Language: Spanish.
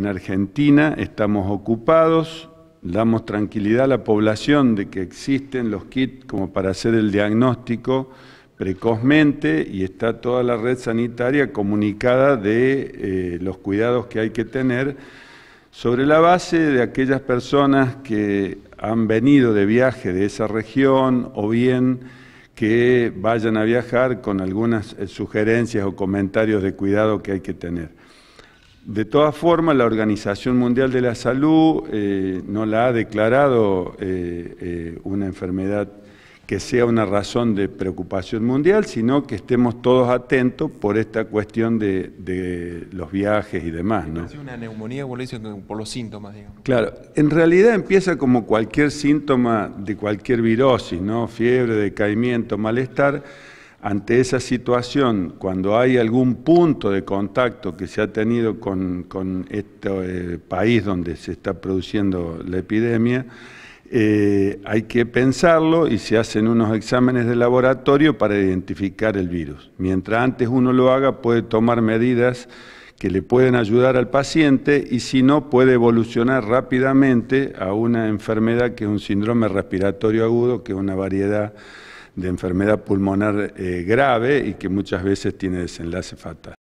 En Argentina estamos ocupados, damos tranquilidad a la población de que existen los kits como para hacer el diagnóstico precozmente y está toda la red sanitaria comunicada de eh, los cuidados que hay que tener sobre la base de aquellas personas que han venido de viaje de esa región o bien que vayan a viajar con algunas eh, sugerencias o comentarios de cuidado que hay que tener. De todas formas, la Organización Mundial de la Salud eh, no la ha declarado eh, eh, una enfermedad que sea una razón de preocupación mundial, sino que estemos todos atentos por esta cuestión de, los viajes y demás. ¿no? Es una neumonía, por los síntomas, Claro, en realidad empieza como cualquier síntoma de cualquier virosis, ¿no? Fiebre, decaimiento, malestar ante esa situación, cuando hay algún punto de contacto que se ha tenido con, este eh, país donde se está produciendo la epidemia, eh, hay que pensarlo y se hacen unos exámenes de laboratorio para identificar el virus. Mientras antes uno lo haga, puede tomar medidas que le pueden ayudar al paciente y si no puede evolucionar rápidamente a una enfermedad que es un síndrome respiratorio agudo, que es una variedad de enfermedad pulmonar eh, grave y que muchas veces tiene desenlace fatal.